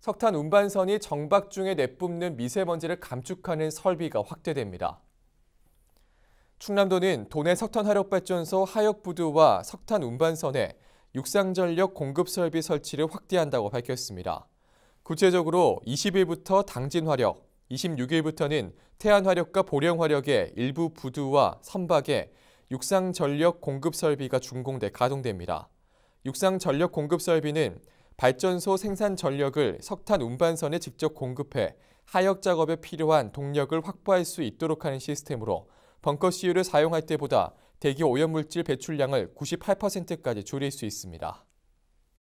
석탄 운반선이 정박 중에 내뿜는 미세먼지를 감축하는 설비가 확대됩니다. 충남도는 도내 석탄화력발전소 하역부두와 석탄 운반선에 육상전력 공급설비 설치를 확대한다고 밝혔습니다. 구체적으로 20일부터 당진화력, 26일부터는 태안화력과 보령화력의 일부 부두와 선박에 육상전력 공급설비가 준공돼 가동됩니다. 육상전력 공급설비는 발전소 생산 전력을 석탄 운반선에 직접 공급해 하역 작업에 필요한 동력을 확보할 수 있도록 하는 시스템으로 벙커 CU를 사용할 때보다 대기 오염물질 배출량을 98%까지 줄일 수 있습니다.